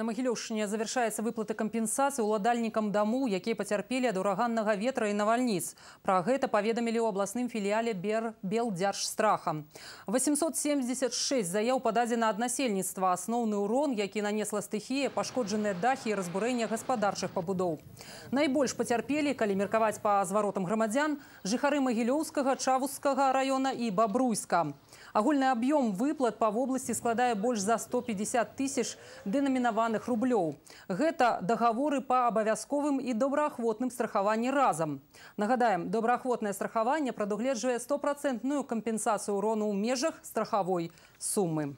На Магілёўшчыне завяршаецца выплаты кампенсацыі ўладальнікам дамоў, якія пацярпелі ад ураганнага ветра і навальніц. Пра гэта паведамілі ў абласным філіяле Бер Белдзярж страха. 876 заяў пададзена ад насельніцтва, асноўны ўрон, які нанесла стыхія, пашкоджаныя дахі і разбурэння гаспадарчых пабудоў. Найбольш пацярпелі, калі меркаваць па зваротам грамадзян, жыхары магілёўскага, чавускага раёна і бабруйска агульны аб'ём выплат па вобласці складае больш за 150 тысяч дэнамінаваных рублёў гэта дагаворы па абавязковым і добраахвотным страхаванні разам нагадаем добраахвотнае страхаванне прадугледжвае стопроцентную кампенсацыю урону ў межах страхавой суммы